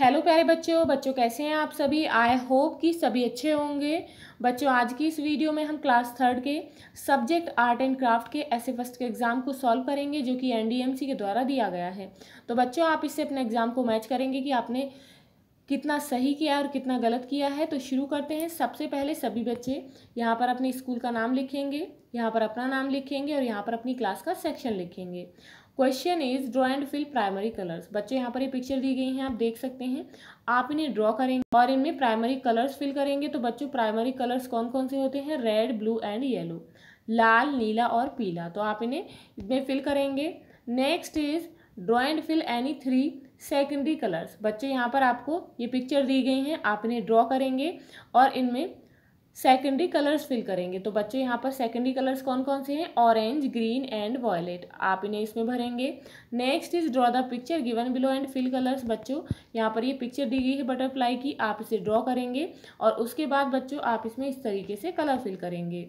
hello प्यारे बच्चों बच्चों कैसे हैं आप सभी आई होप कि सभी अच्छे होंगे बच्चों आज की इस वीडियो में हम क्लास थर्ड के सब्जेक्ट आर्ट एंड क्राफ्ट के ऐसे फर्स्ट के एग्ज़ाम को सॉल्व करेंगे जो कि एनडीएमसी के द्वारा दिया गया है तो बच्चों आप इससे अपने एग्ज़ाम को मैच करेंगे कि आपने कितना सही किया और कितना गलत किया है तो शुरू करते हैं सबसे पहले सभी बच्चे यहाँ पर अपने स्कूल का नाम लिखेंगे यहाँ पर अपना नाम लिखेंगे और यहाँ पर अपनी क्लास का सेक्शन लिखेंगे question is draw and fill primary colours बच्चे यहाँ पर ये पिक्चर दी गई हैं आप देख सकते हैं आप इन्हें ड्रॉ करेंगे और इनमें प्राइमरी कलर्स फिल करेंगे तो बच्चों प्राइमरी कलर्स कौन कौन से होते हैं रेड ब्लू एंड येलो लाल नीला और पीला तो आप इन्हें इसमें फिल करेंगे next is draw and fill any three secondary colours बच्चे यहाँ पर आपको ये पिक्चर दी गई हैं आप इन्हें ड्रॉ करेंगे और इनमें सेकेंडरी कलर्स फिल करेंगे तो बच्चे यहाँ पर सेकेंडरी कलर्स कौन कौन से हैं ऑरेंज ग्रीन एंड वॉयलेट आप इन्हें इसमें भरेंगे next is draw the picture given below and fill colours बच्चों यहाँ पर ये पिक्चर दी गई है बटरफ्लाई की आप इसे ड्रॉ करेंगे और उसके बाद बच्चों आप इसमें इस तरीके से कलर फिल करेंगे